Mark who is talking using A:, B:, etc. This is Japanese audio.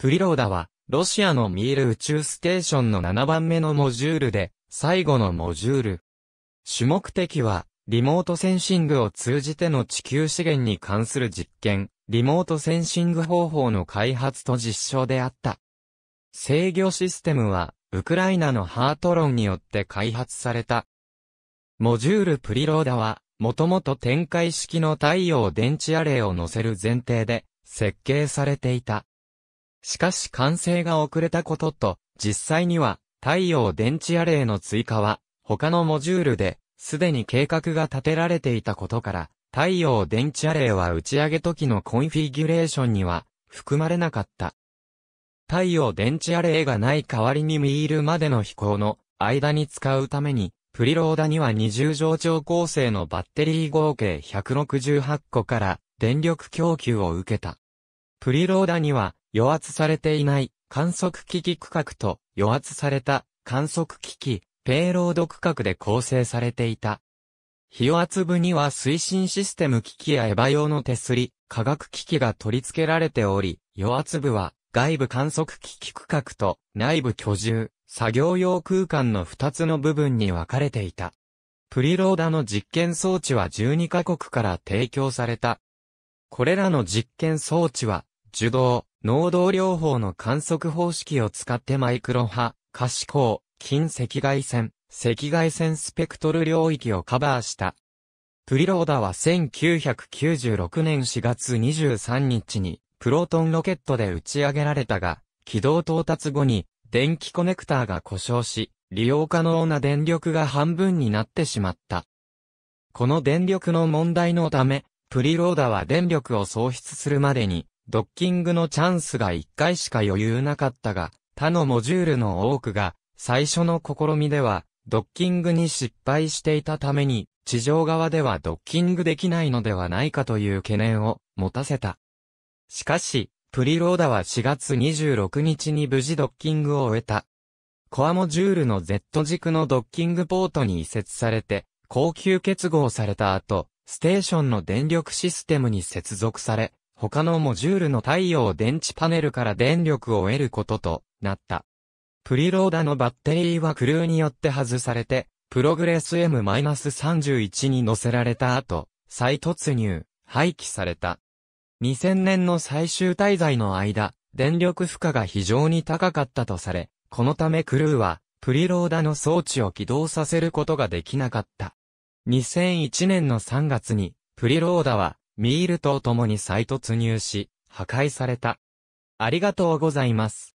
A: プリローダは、ロシアのミール宇宙ステーションの7番目のモジュールで、最後のモジュール。主目的は、リモートセンシングを通じての地球資源に関する実験、リモートセンシング方法の開発と実証であった。制御システムは、ウクライナのハートロンによって開発された。モジュールプリローダは、もともと展開式の太陽電池アレイを載せる前提で設計されていた。しかし完成が遅れたことと、実際には太陽電池アレイの追加は、他のモジュールで、すでに計画が立てられていたことから、太陽電池アレイは打ち上げ時のコンフィギュレーションには含まれなかった。太陽電池アレイがない代わりにミールまでの飛行の間に使うために、プリローダには20乗長構成のバッテリー合計168個から電力供給を受けた。プリローダには与圧されていない観測機器区画と与圧された観測機器、ペイロード区画で構成されていた。非与圧部には推進システム機器やエヴァ用の手すり、化学機器が取り付けられており、与圧部は外部観測機器区画と内部居住、作業用空間の2つの部分に分かれていた。プリローダの実験装置は12カ国から提供された。これらの実験装置は、受動、濃度療法の観測方式を使ってマイクロ波、可視光、近赤外線、赤外線スペクトル領域をカバーした。プリローダは1996年4月23日にプロトンロケットで打ち上げられたが、軌道到達後に電気コネクターが故障し、利用可能な電力が半分になってしまった。この電力の問題のため、プリローダは電力を喪失するまでにドッキングのチャンスが1回しか余裕なかったが、他のモジュールの多くが、最初の試みでは、ドッキングに失敗していたために、地上側ではドッキングできないのではないかという懸念を持たせた。しかし、プリローダは4月26日に無事ドッキングを終えた。コアモジュールの Z 軸のドッキングポートに移設されて、高級結合された後、ステーションの電力システムに接続され、他のモジュールの太陽電池パネルから電力を得ることとなった。プリローダのバッテリーはクルーによって外されて、プログレス M-31 に乗せられた後、再突入、廃棄された。2000年の最終滞在の間、電力負荷が非常に高かったとされ、このためクルーは、プリローダの装置を起動させることができなかった。2001年の3月に、プリローダは、ミールと共に再突入し、破壊された。ありがとうございます。